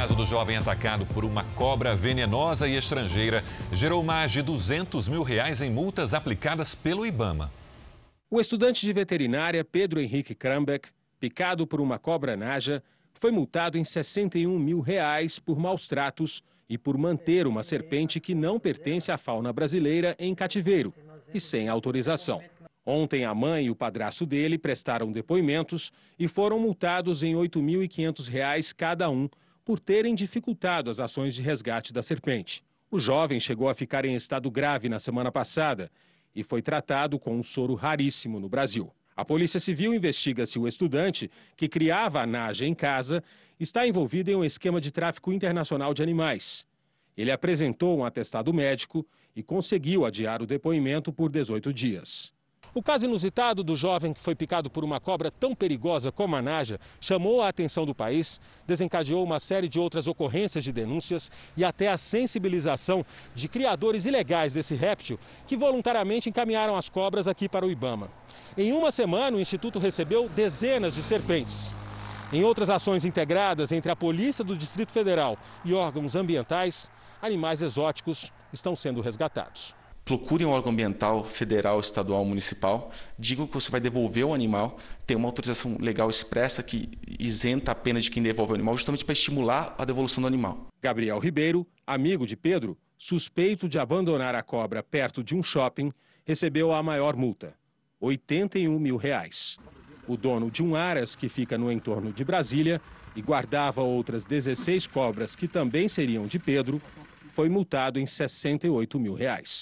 caso do jovem atacado por uma cobra venenosa e estrangeira gerou mais de 200 mil reais em multas aplicadas pelo Ibama. O estudante de veterinária Pedro Henrique Krambeck, picado por uma cobra naja, foi multado em 61 mil reais por maus tratos e por manter uma serpente que não pertence à fauna brasileira em cativeiro e sem autorização. Ontem, a mãe e o padrasto dele prestaram depoimentos e foram multados em R$ 8.500 cada um por terem dificultado as ações de resgate da serpente. O jovem chegou a ficar em estado grave na semana passada e foi tratado com um soro raríssimo no Brasil. A Polícia Civil investiga se o estudante, que criava a naja em casa, está envolvido em um esquema de tráfico internacional de animais. Ele apresentou um atestado médico e conseguiu adiar o depoimento por 18 dias. O caso inusitado do jovem que foi picado por uma cobra tão perigosa como a naja chamou a atenção do país, desencadeou uma série de outras ocorrências de denúncias e até a sensibilização de criadores ilegais desse réptil que voluntariamente encaminharam as cobras aqui para o Ibama. Em uma semana, o Instituto recebeu dezenas de serpentes. Em outras ações integradas entre a Polícia do Distrito Federal e órgãos ambientais, animais exóticos estão sendo resgatados procure um órgão ambiental federal, estadual, municipal, diga que você vai devolver o animal, tem uma autorização legal expressa que isenta a pena de quem devolve o animal, justamente para estimular a devolução do animal. Gabriel Ribeiro, amigo de Pedro, suspeito de abandonar a cobra perto de um shopping, recebeu a maior multa, 81 mil reais. O dono de um aras que fica no entorno de Brasília e guardava outras 16 cobras que também seriam de Pedro, foi multado em 68 mil reais.